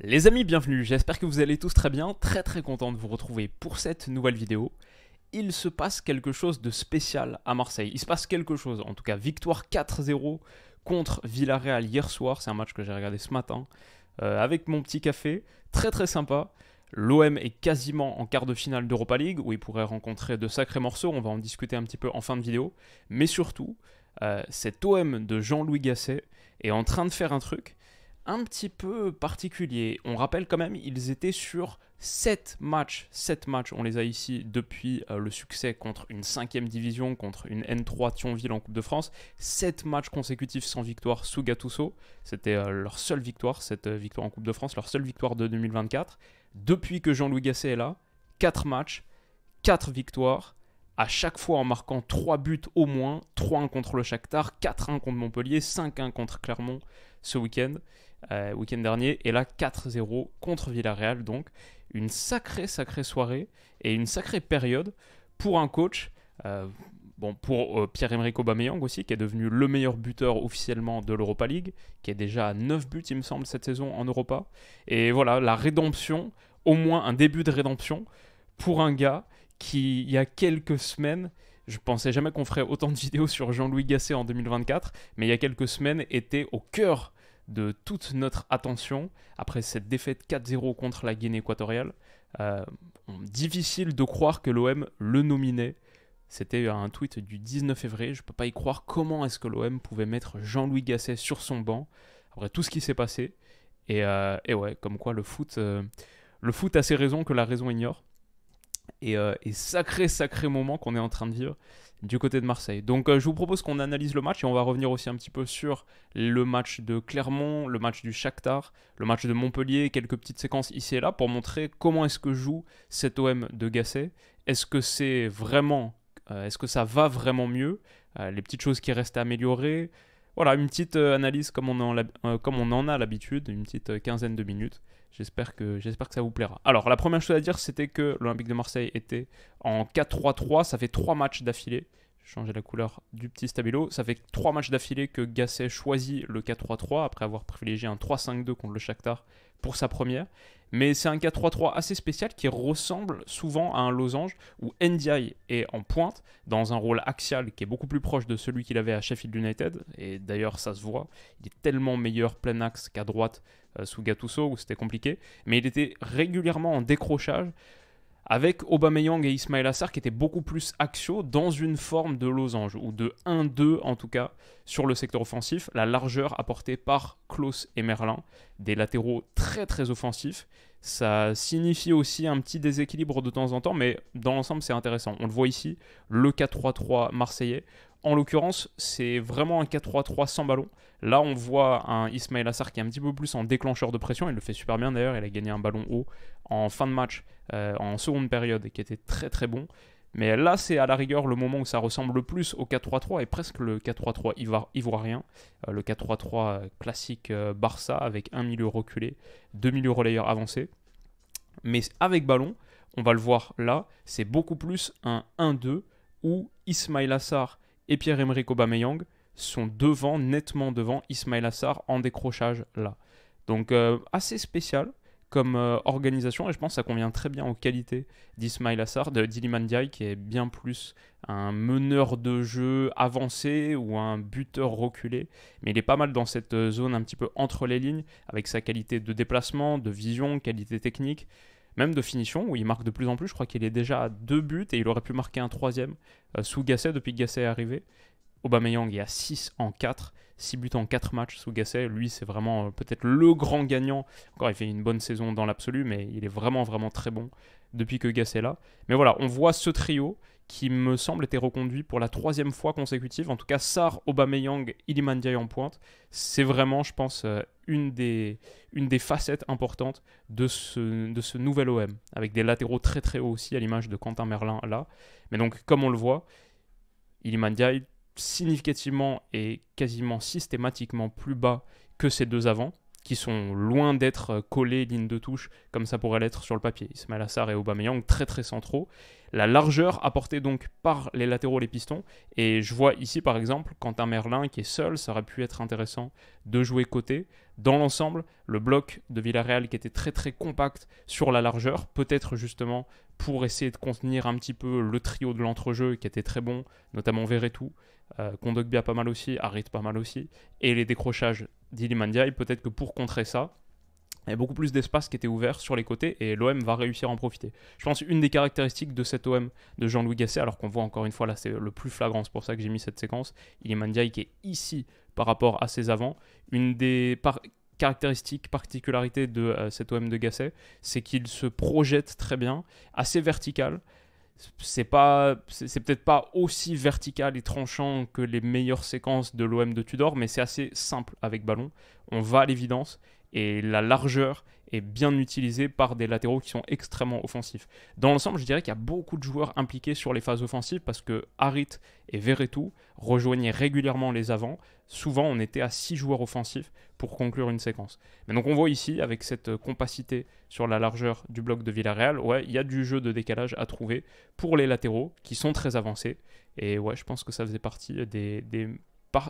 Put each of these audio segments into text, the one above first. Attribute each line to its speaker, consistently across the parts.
Speaker 1: Les amis, bienvenue, j'espère que vous allez tous très bien, très très content de vous retrouver pour cette nouvelle vidéo. Il se passe quelque chose de spécial à Marseille, il se passe quelque chose, en tout cas victoire 4-0 contre Villarreal hier soir, c'est un match que j'ai regardé ce matin, euh, avec mon petit café, très très sympa. L'OM est quasiment en quart de finale d'Europa League, où il pourrait rencontrer de sacrés morceaux, on va en discuter un petit peu en fin de vidéo, mais surtout, euh, cet OM de Jean-Louis Gasset est en train de faire un truc un petit peu particulier. On rappelle quand même, ils étaient sur 7 matchs, 7 matchs, on les a ici depuis euh, le succès contre une 5ème division, contre une N3 Thionville en Coupe de France, 7 matchs consécutifs sans victoire sous Gattuso, c'était euh, leur seule victoire, cette euh, victoire en Coupe de France, leur seule victoire de 2024. Depuis que Jean-Louis Gasset est là, 4 matchs, 4 victoires, à chaque fois en marquant 3 buts au moins, 3-1 contre le Shakhtar, 4-1 contre Montpellier, 5-1 contre Clermont ce week-end. Euh, week-end dernier. Et là, 4-0 contre Villarreal. Donc, une sacrée, sacrée soirée et une sacrée période pour un coach. Euh, bon, pour euh, Pierre-Emerick Aubameyang aussi, qui est devenu le meilleur buteur officiellement de l'Europa League, qui est déjà à 9 buts, il me semble, cette saison en Europa. Et voilà, la rédemption, au moins un début de rédemption pour un gars qui, il y a quelques semaines, je pensais jamais qu'on ferait autant de vidéos sur Jean-Louis Gasset en 2024, mais il y a quelques semaines était au cœur de toute notre attention après cette défaite 4-0 contre la Guinée équatoriale. Euh, difficile de croire que l'OM le nominait. C'était un tweet du 19 février, je ne peux pas y croire comment est-ce que l'OM pouvait mettre Jean-Louis Gasset sur son banc, après tout ce qui s'est passé. Et, euh, ouais, comme quoi le foot, euh, le foot a ses raisons que la raison ignore. Et, et sacré, sacré moment qu'on est en train de vivre du côté de Marseille. Donc euh, je vous propose qu'on analyse le match et on va revenir aussi un petit peu sur le match de Clermont, le match du Shakhtar, le match de Montpellier, quelques petites séquences ici et là pour montrer comment est-ce que joue cet OM de Gasset. Est-ce que c'est vraiment, euh, est-ce que ça va vraiment mieux euh, Les petites choses qui restent à améliorer. Voilà, une petite analyse comme on en a l'habitude, une petite quinzaine de minutes. J'espère que, j'espère que ça vous plaira. Alors, la première chose à dire, c'était que l'Olympique de Marseille était en 4-3-3. Ça fait 3 matchs d'affilée. Changer la couleur du petit stabilo. Ça fait 3 matchs d'affilée que Gasset choisit le 4-3-3 après avoir privilégié un 3-5-2 contre le Shakhtar pour sa première. Mais c'est un 4-3-3 assez spécial qui ressemble souvent à un losange où Ndiaye est en pointe, dans un rôle axial qui est beaucoup plus proche de celui qu'il avait à Sheffield United. Et d'ailleurs, ça se voit, il est tellement meilleur plein axe qu'à droite euh, sous Gattuso où c'était compliqué. Mais il était régulièrement en décrochage avec Aubameyang et Ismail Assar qui étaient beaucoup plus axiaux dans une forme de losange, ou de 1-2 en tout cas, sur le secteur offensif, la largeur apportée par Klaus et Merlin, des latéraux très très offensifs. Ça signifie aussi un petit déséquilibre de temps en temps, mais dans l'ensemble c'est intéressant. On le voit ici, le 4-3-3 marseillais, en l'occurrence, c'est vraiment un 4-3-3 sans ballon. Là, on voit un Ismail Assar qui est un petit peu plus en déclencheur de pression. Il le fait super bien d'ailleurs. Il a gagné un ballon haut en fin de match, euh, en seconde période, qui était très très bon. Mais là, c'est à la rigueur le moment où ça ressemble le plus au 4-3-3 et presque le 4-3-3 ivoirien, euh, le 4-3-3 classique euh, Barça avec un milieu reculé, deux milieux relayeurs avancés. Mais avec ballon, on va le voir là, c'est beaucoup plus un 1-2 où Ismail Assar et Pierre-Emerick Aubameyang sont devant, nettement devant Ismail Assar en décrochage là. Donc euh, assez spécial comme euh, organisation et je pense que ça convient très bien aux qualités d'Ismail Assar, de Diliman qui est bien plus un meneur de jeu avancé ou un buteur reculé, mais il est pas mal dans cette euh, zone un petit peu entre les lignes avec sa qualité de déplacement, de vision, qualité technique même de finition, où il marque de plus en plus. Je crois qu'il est déjà à deux buts et il aurait pu marquer un troisième euh, sous Gasset depuis que Gasset est arrivé. Aubameyang est à 6 en 4, 6 buts en 4 matchs sous Gasset. Lui, c'est vraiment euh, peut-être le grand gagnant. Encore, il fait une bonne saison dans l'absolu, mais il est vraiment, vraiment très bon depuis que Gasset est là. Mais voilà, on voit ce trio qui me semble était reconduit pour la troisième fois consécutive. En tout cas, Sar, Aubameyang, Ilimandiaï en pointe. C'est vraiment, je pense, euh, une des, une des facettes importantes de ce, de ce nouvel OM, avec des latéraux très très hauts aussi, à l'image de Quentin Merlin là. Mais donc, comme on le voit, Ilimandiaï significativement et quasiment systématiquement plus bas que ses deux avants qui sont loin d'être euh, collés ligne de touche comme ça pourrait l'être sur le papier. Ismail Assar et Aubameyang très très centraux. La largeur apportée donc par les latéraux, les pistons. Et je vois ici par exemple quand un Merlin qui est seul, ça aurait pu être intéressant de jouer côté. Dans l'ensemble, le bloc de Villarreal qui était très très compact sur la largeur, peut-être justement pour essayer de contenir un petit peu le trio de l'entrejeu qui était très bon, notamment Verretou, euh, Kondogbia pas mal aussi, Harit pas mal aussi. Et les décrochages d'Ilimandia, peut-être que pour contrer ça, il y a beaucoup plus d'espace qui était ouvert sur les côtés et l'OM va réussir à en profiter. Je pense une des caractéristiques de cet OM de Jean-Louis Gasset, alors qu'on voit encore une fois là c'est le plus flagrant, c'est pour ça que j'ai mis cette séquence, Ilimandia qui est ici par rapport à ses avants, une des caractéristiques, particularités de euh, cet OM de Gasset, c'est qu'il se projette très bien, assez vertical, c'est pas peut-être pas aussi vertical et tranchant que les meilleures séquences de l'OM de Tudor mais c'est assez simple avec ballon on va à l'évidence et la largeur est bien utilisé par des latéraux qui sont extrêmement offensifs. Dans l'ensemble, je dirais qu'il y a beaucoup de joueurs impliqués sur les phases offensives parce que Harit et Verretou rejoignaient régulièrement les avants. Souvent, on était à 6 joueurs offensifs pour conclure une séquence. Mais donc, on voit ici, avec cette compacité sur la largeur du bloc de Villarreal, ouais, il y a du jeu de décalage à trouver pour les latéraux qui sont très avancés. Et ouais, je pense que ça faisait partie des, des,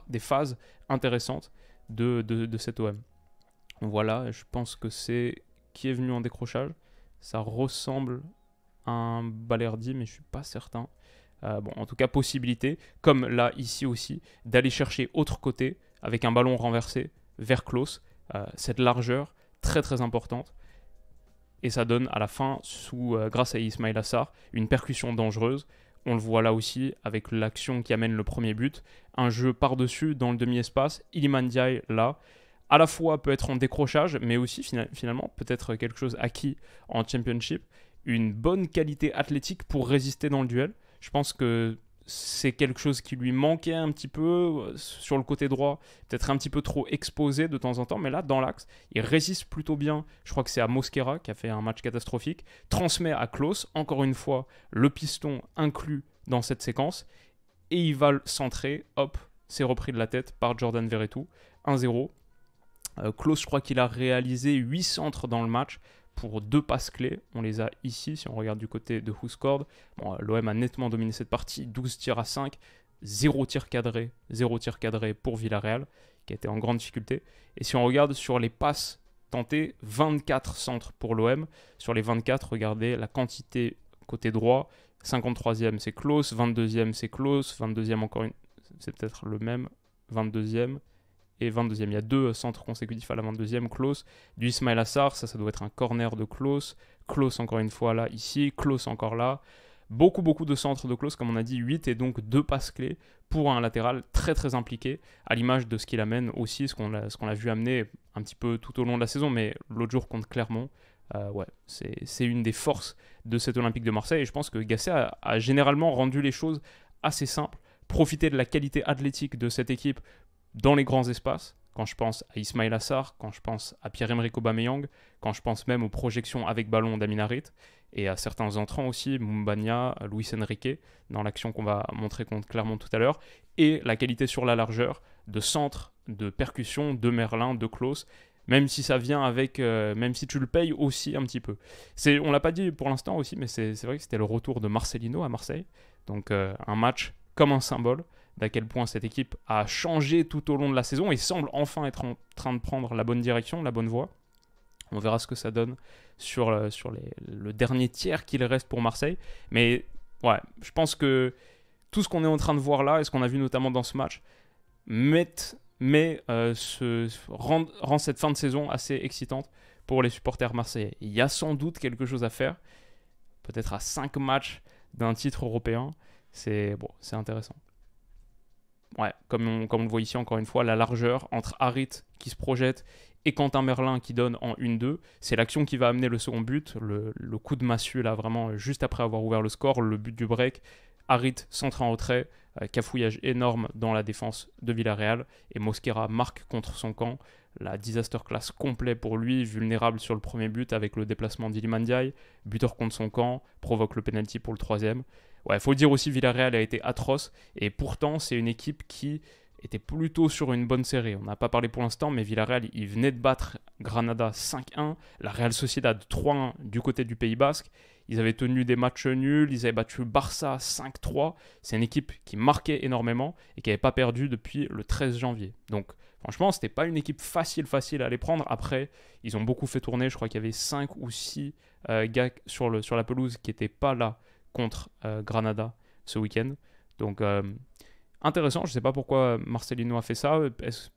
Speaker 1: des phases intéressantes de, de, de cet OM. Voilà, je pense que c'est qui est venu en décrochage. Ça ressemble à un Balerdi, mais je suis pas certain. Euh, bon, en tout cas, possibilité, comme là, ici aussi, d'aller chercher autre côté avec un ballon renversé vers Klaus. Euh, cette largeur, très très importante. Et ça donne à la fin, sous, euh, grâce à Ismail Assar, une percussion dangereuse. On le voit là aussi avec l'action qui amène le premier but. Un jeu par-dessus dans le demi-espace. Diaye là à la fois peut être en décrochage, mais aussi finalement peut-être quelque chose acquis en championship, une bonne qualité athlétique pour résister dans le duel. Je pense que c'est quelque chose qui lui manquait un petit peu euh, sur le côté droit, peut-être un petit peu trop exposé de temps en temps, mais là, dans l'axe, il résiste plutôt bien. Je crois que c'est à Mosquera qui a fait un match catastrophique, transmet à Klaus, encore une fois, le piston inclus dans cette séquence, et il va le centrer, hop, c'est repris de la tête par Jordan Verretou, 1-0. Euh, Klaus, je crois qu'il a réalisé 8 centres dans le match pour deux passes clés. On les a ici, si on regarde du côté de WhoScored. Bon, euh, L'OM a nettement dominé cette partie, 12 tirs à 5, 0 tirs cadré. 0 tirs cadré pour Villarreal, qui a été en grande difficulté. Et si on regarde sur les passes tentées, 24 centres pour l'OM. Sur les 24, regardez la quantité côté droit. 53e c'est Klaus, 22e c'est Klaus, 22e encore une... C'est peut-être le même, 22e et 22e. Il y a deux centres consécutifs à la 22e. Klaus, du Ismail Assar, ça, ça doit être un corner de Klaus. Klaus encore une fois là, ici. Klaus encore là. Beaucoup, beaucoup de centres de Klaus, comme on a dit, 8 et donc deux passes clés pour un latéral très, très impliqué, à l'image de ce qu'il amène aussi, ce qu'on a vu amener un petit peu tout au long de la saison, mais l'autre jour contre Clermont. Euh, ouais, c'est une des forces de cet Olympique de Marseille et je pense que Gasset a, a généralement rendu les choses assez simples profiter de la qualité athlétique de cette équipe dans les grands espaces, quand je pense à Ismail Assar, quand je pense à Pierre-Emerick Aubameyang, quand je pense même aux projections avec ballon d'Aminarit, et à certains entrants aussi, Mumbania, Luis Enrique, dans l'action qu'on va montrer contre Clermont tout à l'heure, et la qualité sur la largeur de centre, de percussion, de Merlin, de Klaus, même si ça vient avec, euh, même si tu le payes aussi un petit peu. C'est, on l'a pas dit pour l'instant aussi, mais c'est, vrai que c'était le retour de Marcelino à Marseille, donc euh, un match comme un symbole d'à quel point cette équipe a changé tout au long de la saison et semble enfin être en train de prendre la bonne direction, la bonne voie. On verra ce que ça donne sur, euh, le dernier tiers qu'il reste pour Marseille. Mais ouais, je pense que tout ce qu'on est en train de voir là et ce qu'on a vu notamment dans ce match met, euh, rend, cette fin de saison assez excitante pour les supporters marseillais. Il y a sans doute quelque chose à faire, peut-être à 5 matchs d'un titre européen. c'est intéressant comme, on, comme le voit ici encore une fois, la largeur entre Harit qui se projette et Quentin Merlin qui donne en 1-2. C'est l'action qui va amener le second but, le, coup de massue là vraiment euh, juste après avoir ouvert le score, le but du break. Harit centre en retrait, euh, cafouillage énorme dans la défense de Villarreal et Mosquera marque contre son camp. La disaster class complet pour lui, vulnérable sur le premier but avec le déplacement d'Ilimandiaï, buteur contre son camp, provoque le penalty pour le troisième. Ouais, faut dire aussi, Villarreal a été atroce. Et pourtant, c'est une équipe qui était plutôt sur une bonne série. On n'a pas parlé pour l'instant, mais Villarreal, ils venait de battre Granada 5-1, la Real Sociedad 3-1 du côté du Pays Basque. Ils avaient tenu des matchs nuls, ils avaient battu Barça 5-3. C'est une équipe qui marquait énormément et qui n'avait pas perdu depuis le 13 janvier. Donc franchement, ce n'était pas une équipe facile facile à les prendre. Après, ils ont beaucoup fait tourner, je crois qu'il y avait 5 ou 6 euh, gars sur, sur la pelouse qui n'étaient pas là contre euh, Granada ce week-end. Donc euh, intéressant. Je ne sais pas pourquoi Marcelino a fait ça.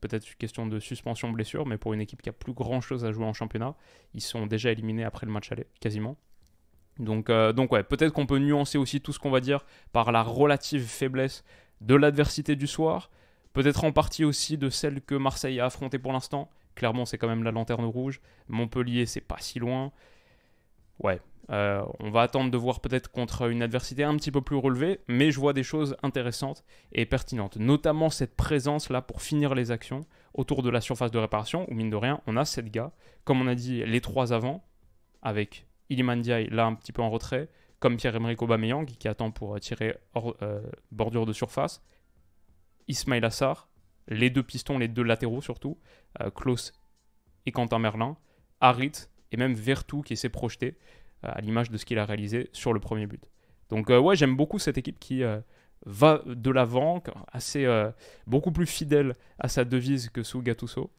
Speaker 1: Peut-être une question de suspension blessure, mais pour une équipe qui a plus grand chose à jouer en championnat, ils sont déjà éliminés après le match aller, quasiment. Donc, euh, donc ouais, peut-être qu'on peut nuancer aussi tout ce qu'on va dire par la relative faiblesse de l'adversité du soir. Peut-être en partie aussi de celle que Marseille a affrontée pour l'instant. Clairement, c'est quand même la lanterne rouge. Montpellier, c'est pas si loin. Ouais, euh, on va attendre de voir peut-être contre une adversité un petit peu plus relevée, mais je vois des choses intéressantes et pertinentes, notamment cette présence là pour finir les actions autour de la surface de réparation, où mine de rien, on a 7 gars, comme on a dit les trois avant, avec Ilimandiaï là un petit peu en retrait, comme Pierre-Emerick Aubameyang qui attend pour tirer euh, bordure de surface, Ismail Assar, les deux pistons, les deux latéraux surtout, euh, Klaus et Quentin Merlin, Harit et même Vertu qui s'est projeté. Euh, à l'image de ce qu'il a réalisé sur le premier but. Donc euh, ouais, j'aime beaucoup cette équipe qui euh, va de l'avant, assez beaucoup plus fidèle à sa devise que sous Gattuso.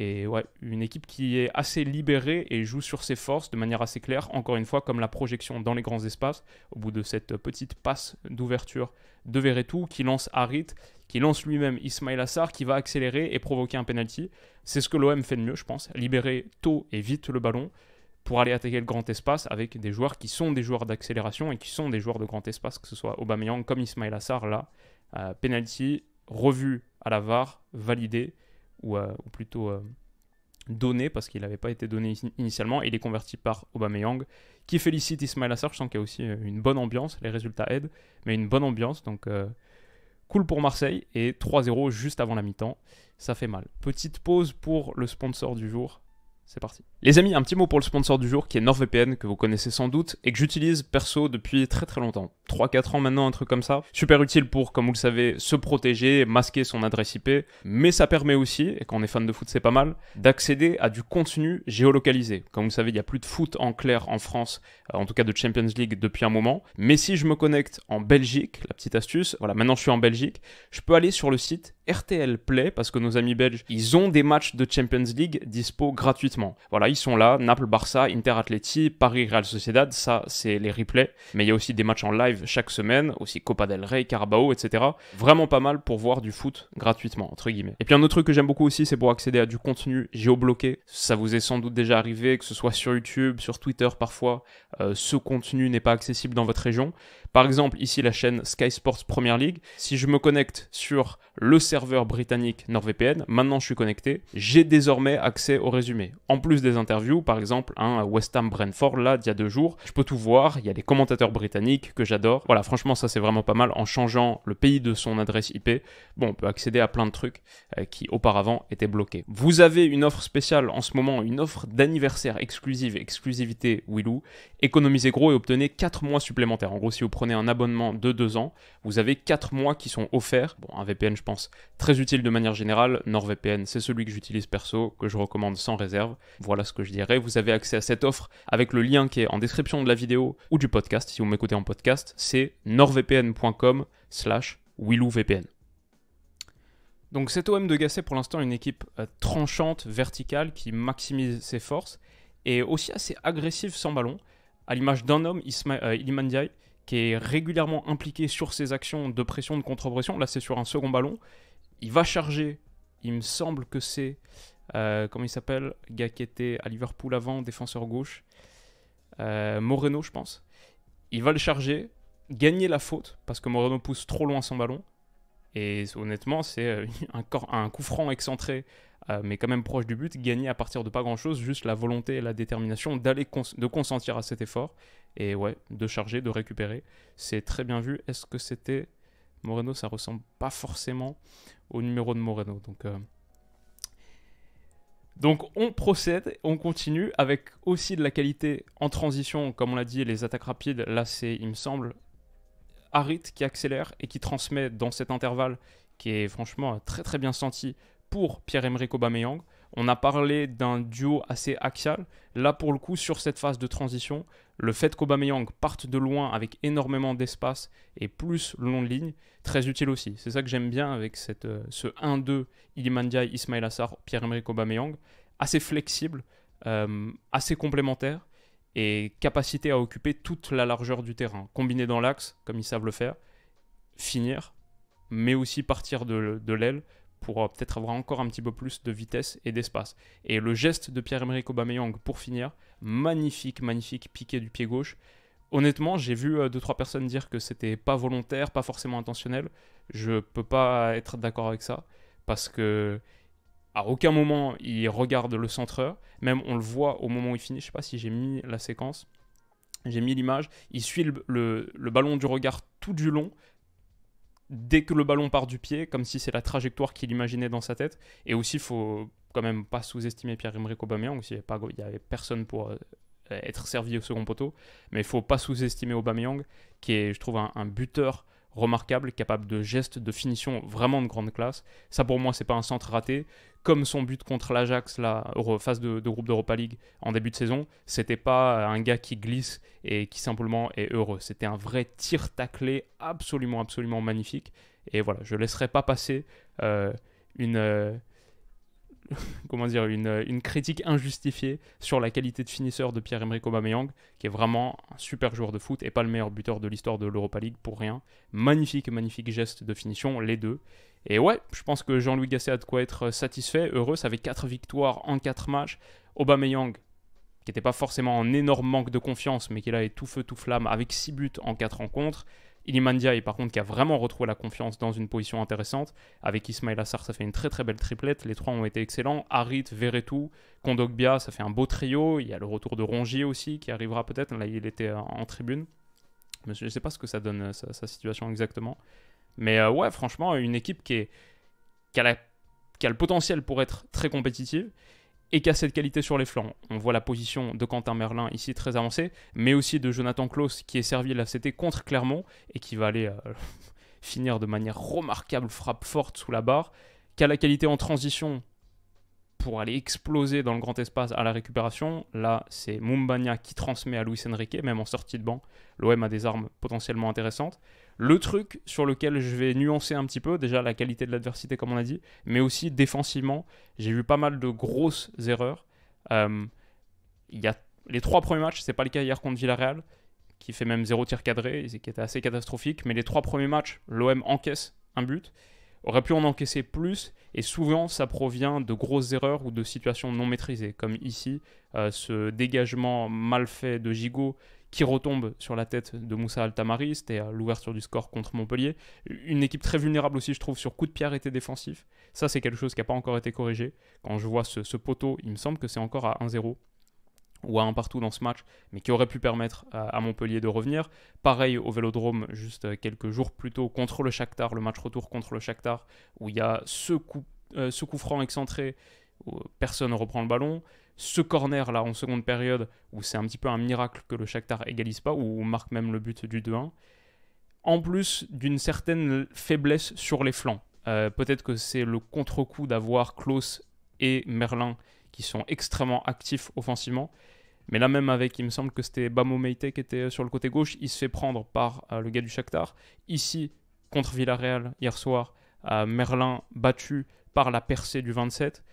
Speaker 1: Et ouais, une équipe qui est assez libérée et joue sur ses forces de manière assez claire, encore une fois, comme la projection dans les grands espaces, au bout de cette petite passe d'ouverture de Verretou, qui lance Harit, qui lance lui-même Ismail Assar, qui va accélérer et provoquer un penalty. C'est ce que l'OM fait de mieux, je pense, libérer tôt et vite le ballon, pour aller attaquer le grand espace avec des joueurs qui sont des joueurs d'accélération et qui sont des joueurs de grand espace, que ce soit Aubameyang comme Ismail Assar là. Euh, penalty revu à la VAR, validé ou, euh, plutôt euh, donné parce qu'il n'avait pas été donné initialement. il est converti par Aubameyang qui félicite Ismail Assar. Je sens qu'il y a aussi une bonne ambiance, les résultats aident, mais une bonne ambiance. Donc cool pour Marseille et 3-0 juste avant la mi-temps. Ça fait mal. Petite pause pour le sponsor du jour, c'est parti. Les amis, un petit mot pour le sponsor du jour qui est NordVPN que vous connaissez sans doute et que j'utilise perso depuis très très longtemps. 3-4 ans maintenant, un truc comme ça. Super utile pour, comme vous le savez, se protéger, masquer son adresse IP, mais ça permet aussi, et quand on est fan de foot c'est pas mal, d'accéder à du contenu géolocalisé. Comme vous le savez, il n'y a plus de foot en clair en France, euh, en tout cas de Champions League depuis un moment. Mais si je me connecte en Belgique, la petite astuce, voilà, maintenant je suis en Belgique, je peux aller sur le site RTL Play parce que nos amis belges, ils ont des matchs de Champions League dispo gratuitement voilà, ils sont là, Naples, Barça, Inter Atleti, Paris, Real Sociedad, ça c'est les replays, mais il y a aussi des matchs en live chaque semaine, aussi Copa del Rey, Carabao, etc. Vraiment pas mal pour voir du foot gratuitement, entre guillemets. Et puis un autre truc que j'aime beaucoup aussi, c'est pour accéder à du contenu géobloqué. Ça vous est sans doute déjà arrivé, que ce soit sur YouTube, sur Twitter parfois, euh, ce contenu n'est pas accessible dans votre région. Par exemple, ici la chaîne Sky Sports Premier League, si je me connecte sur le serveur britannique NordVPN, maintenant je suis connecté, j'ai désormais accès au résumé. En plus des interviews, par exemple, un hein, West Ham Brentford, là, d'il y a deux jours, je peux tout voir, il y a les commentateurs britanniques que j'adore. Voilà, franchement, ça c'est vraiment pas mal. En changeant le pays de son adresse IP, bon, on peut accéder à plein de trucs euh, qui auparavant étaient bloqués. Vous avez une offre spéciale en ce moment, une offre d'anniversaire exclusive, exclusivité Willou. Économisez gros et obtenez 4 mois supplémentaires. En gros, si vous prenez un abonnement de deux ans, vous avez quatre mois qui sont offerts. Bon, un VPN, je pense, très utile de manière générale. NordVPN, c'est celui que j'utilise perso, que je recommande sans réserve. Voilà ce que je dirais. Vous avez accès à cette offre avec le lien qui est en description de la vidéo ou du podcast. Si vous m'écoutez en podcast, c'est nordvpn.com slash willouvpn. Donc cet OM de Gasset, pour l'instant, une équipe euh, tranchante, verticale, qui maximise ses forces, et aussi assez agressive sans ballon, à l'image d'un homme, Isma euh, qui est régulièrement impliqué sur ses actions de pression, de contre-pression. Là, c'est sur un second ballon. Il va charger. Il me semble que c'est. Euh, comment il s'appelle Gars qui était à Liverpool avant, défenseur gauche. Euh, Moreno, je pense. Il va le charger, gagner la faute, parce que Moreno pousse trop loin son ballon. Et honnêtement, c'est euh, un, coup franc excentré, mais quand même proche du but, gagner à partir de pas grand-chose, juste la volonté et la détermination d'aller de consentir à cet effort et ouais, de charger, de récupérer, c'est très bien vu. Est-ce que c'était Moreno Ça ressemble pas forcément au numéro de Moreno. Donc, euh, donc on procède, on continue avec aussi de la qualité en transition, comme on l'a dit, les attaques rapides. Là, c'est, il me semble, Harit qui accélère et qui transmet dans cet intervalle qui est franchement très très bien senti pour Pierre-Emerick Aubameyang. On a parlé d'un duo assez axial. Là, pour le coup, sur cette phase de transition, le fait qu'Obameyang parte de loin avec énormément d'espace et plus le long de ligne, très utile aussi. C'est ça que j'aime bien avec cette, euh, ce 1-2 Ilimandiaï, Ismail Assar, Pierre-Emerick Aubameyang, assez flexible, euh, assez complémentaire et capacité à occuper toute la largeur du terrain, combiné dans l'axe comme ils savent le faire, finir, mais aussi partir de, l'aile pour euh, peut-être avoir encore un petit peu plus de vitesse et d'espace. Et le geste de Pierre-Emerick Aubameyang pour finir, Magnifique, magnifique piqué du pied gauche. Honnêtement, j'ai vu 2 euh, trois personnes dire que c'était pas volontaire, pas forcément intentionnel. Je peux pas être d'accord avec ça parce que à aucun moment il regarde le centreur. Même on le voit au moment où il finit. Je sais pas si j'ai mis la séquence. J'ai mis l'image. Il suit le, ballon du regard tout du long dès que le ballon part du pied, comme si c'est la trajectoire qu'il imaginait dans sa tête. Et aussi, il faut quand même pas sous-estimer Pierre-Emerick Aubameyang, Il n'y avait personne pour euh, être servi au second poteau, mais il faut pas sous-estimer Aubameyang, qui est, je trouve, un, buteur remarquable, capable de gestes, de finition vraiment de grande classe. Ça pour moi, c'est pas un centre raté. Comme son but contre l'Ajax, la phase de, de groupe d'Europa League en début de saison, c'était pas un gars qui glisse et qui simplement est heureux. C'était un vrai tir taclé absolument, absolument magnifique. Et voilà, je laisserai pas passer euh, une, euh, comment dire, une, critique injustifiée sur la qualité de finisseur de Pierre-Emerick Aubameyang, qui est vraiment un super joueur de foot et pas le meilleur buteur de l'histoire de l'Europa League pour rien. Magnifique, magnifique geste de finition, les deux. Et ouais, je pense que Jean-Louis Gasset a de quoi être satisfait, heureux, ça avait 4 victoires en 4 matchs. Aubameyang, qui n'était pas forcément en énorme manque de confiance, mais qui là est tout feu, tout flamme, avec 6 buts en 4 rencontres. Ilimandia, par contre, qui a vraiment retrouvé la confiance dans une position intéressante. Avec Ismail Assar, ça fait une très très belle triplette. Les trois ont été excellents. Harit, Veretout, Kondogbia, ça fait un beau trio. Il y a le retour de Rongier aussi qui arrivera peut-être. Là, il était en tribune. je ne sais pas ce que ça donne, sa, situation exactement. Mais euh, ouais, franchement, une équipe qui, a qui a le potentiel pour être très compétitive et qu'à cette qualité sur les flancs. On voit la position de Quentin Merlin ici très avancée, mais aussi de Jonathan Klaus qui est servi à la CT contre Clermont et qui va aller euh, finir de manière remarquable, frappe forte sous la barre, Qu'à la qualité en transition pour aller exploser dans le grand espace à la récupération. Là, c'est Mumbania qui transmet à Luis Enrique, même en sortie de banc. L'OM a des armes potentiellement intéressantes. Le truc sur lequel je vais nuancer un petit peu, déjà la qualité de l'adversité, comme on a dit, mais aussi défensivement, j'ai vu pas mal de grosses erreurs. Euh, il y a les trois premiers matchs, c'est pas le cas hier contre Villarreal, qui fait même zéro tir cadré, et qui était assez catastrophique, mais les trois premiers matchs, l'OM encaisse un but aurait pu en encaisser plus, et souvent ça provient de grosses erreurs ou de situations non maîtrisées, comme ici euh, ce dégagement mal fait de Gigot qui retombe sur la tête de Moussa Altamari, c'était à l'ouverture du score contre Montpellier. Une équipe très vulnérable aussi, je trouve, sur coup de pierre était défensif. Ça, c'est quelque chose qui n'a pas encore été corrigé. Quand je vois ce poteau, il me semble que c'est encore à 1-0 ou à un partout dans ce match, mais qui aurait pu permettre à Montpellier de revenir. Pareil au Vélodrome, juste euh, quelques jours plus tôt, contre le Shakhtar, le match retour contre le Shakhtar, où il y a euh, ce coup, franc excentré, où personne ne reprend le ballon, ce corner là en seconde période, où c'est un petit peu un miracle que le Shakhtar égalise pas, ou marque même le but du 2-1, en plus d'une certaine faiblesse sur les flancs. Euh, peut-être que c'est le contre-coup d'avoir Klaus et Merlin qui sont extrêmement actifs offensivement. Mais là même avec, il me semble que c'était Bamo Meite qui était euh, sur le côté gauche, il se fait prendre par euh, le gars du Shakhtar. Ici, contre Villarreal, hier soir, euh, Merlin battu par la percée du 27.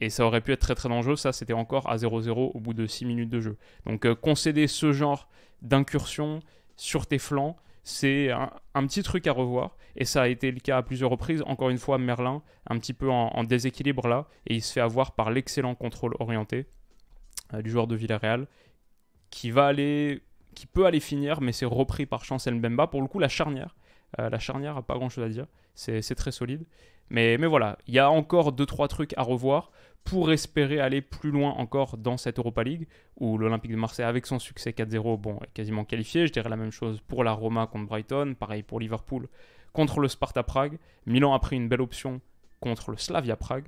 Speaker 1: Et ça aurait pu être très très dangereux, ça c'était encore à 0-0 au bout de 6 minutes de jeu. Donc concéder ce genre d'incursion sur tes flancs, c'est un, petit truc à revoir. Et ça a été le cas à plusieurs reprises. Encore une fois, Merlin, un petit peu en, déséquilibre là, et il se fait avoir par l'excellent contrôle orienté euh, du joueur de Villarreal, qui va aller, qui peut aller finir, mais c'est repris par Chancel Mbemba. Pour le coup, la charnière euh, la charnière n'a pas grand chose à dire. C'est très solide. Mais, voilà, il y a encore deux, trois trucs à revoir pour espérer aller plus loin encore dans cette Europa League, où l'Olympique de Marseille, avec son succès 4-0, bon, est quasiment qualifié. Je dirais la même chose pour la Roma contre Brighton, pareil pour Liverpool contre le Sparta Prague. Milan a pris une belle option contre le Slavia Prague.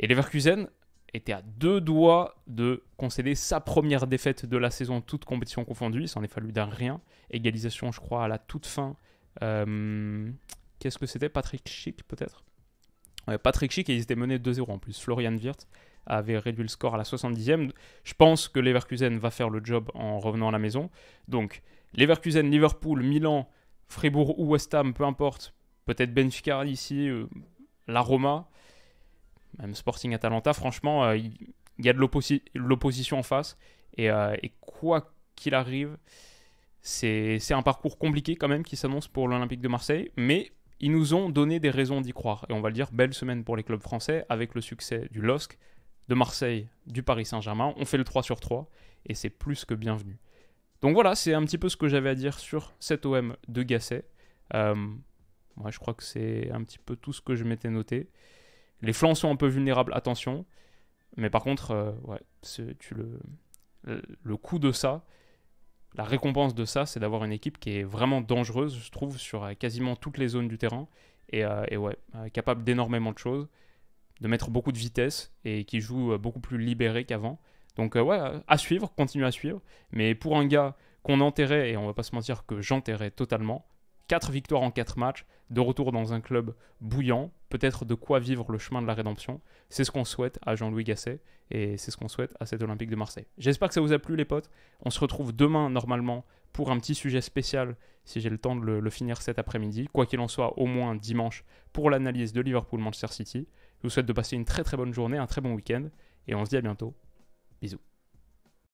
Speaker 1: Et Leverkusen était à deux doigts de concéder sa première défaite de la saison, toute compétition confondue. Il s'en est fallu d'un rien. Égalisation, je crois, à la toute fin euh, qu'est-ce que c'était Patrick Schick, peut-être Patrick Schick, et ils étaient menés 2-0 en plus. Florian Wirth avait réduit le score à la 70e. Je pense que Leverkusen va faire le job en revenant à la maison. Donc, Leverkusen, Liverpool, Milan, Fribourg ou West Ham, peu importe. Peut-être Benfica ici, euh, la Roma, même Sporting Atalanta. Franchement, euh, il y a de l'opposition en face. et quoi qu'il arrive, c'est un parcours compliqué quand même qui s'annonce pour l'Olympique de Marseille, mais ils nous ont donné des raisons d'y croire. Et on va le dire, belle semaine pour les clubs français avec le succès du LOSC, de Marseille, du Paris Saint-Germain. On fait le 3 sur 3 et c'est plus que bienvenu. Donc voilà, c'est un petit peu ce que j'avais à dire sur cet OM de Gasset. moi, euh, je crois que c'est un petit peu tout ce que je m'étais noté. Les flancs sont un peu vulnérables, attention. Mais par contre, euh, tu le, le coup de ça, la récompense de ça, c'est d'avoir une équipe qui est vraiment dangereuse, je trouve, sur euh, quasiment toutes les zones du terrain. Et, euh, ouais, euh, capable d'énormément de choses, de mettre beaucoup de vitesse et qui joue beaucoup plus libéré qu'avant. Donc ouais, à suivre, continue à suivre. Mais pour un gars qu'on enterrait, et on va pas se mentir que j'enterrais totalement, 4 victoires en 4 matchs, de retour dans un club bouillant, peut-être de quoi vivre le chemin de la rédemption. C'est ce qu'on souhaite à Jean-Louis Gasset et c'est ce qu'on souhaite à cet Olympique de Marseille. J'espère que ça vous a plu les potes. On se retrouve demain normalement pour un petit sujet spécial si j'ai le temps de le, le finir cet après-midi. Quoi qu'il en soit, au moins dimanche pour l'analyse de Liverpool-Manchester City. Je vous souhaite de passer une très très bonne journée, un très bon week-end et on se dit à bientôt. Bisous.